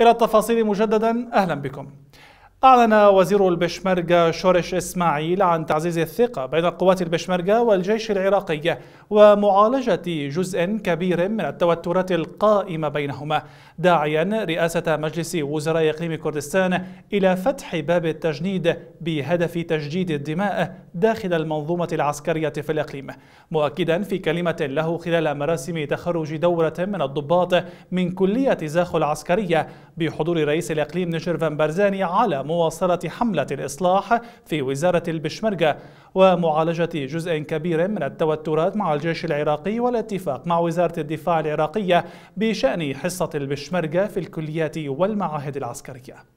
إلى التفاصيل مجددا أهلا بكم أعلن وزير البشمركة شورش إسماعيل عن تعزيز الثقة بين قوات البشمركة والجيش العراقي ومعالجة جزء كبير من التوترات القائمة بينهما داعيا رئاسة مجلس وزراء إقليم كردستان إلى فتح باب التجنيد بهدف تجديد الدماء داخل المنظومة العسكرية في الإقليم مؤكدا في كلمة له خلال مراسم تخرج دورة من الضباط من كلية زاخو العسكرية بحضور رئيس الإقليم نجر فان برزاني على مواصلة حملة الإصلاح في وزارة البشمركة ومعالجة جزء كبير من التوترات مع الجيش العراقي والاتفاق مع وزارة الدفاع العراقية بشأن حصة البشمركة في الكليات والمعاهد العسكرية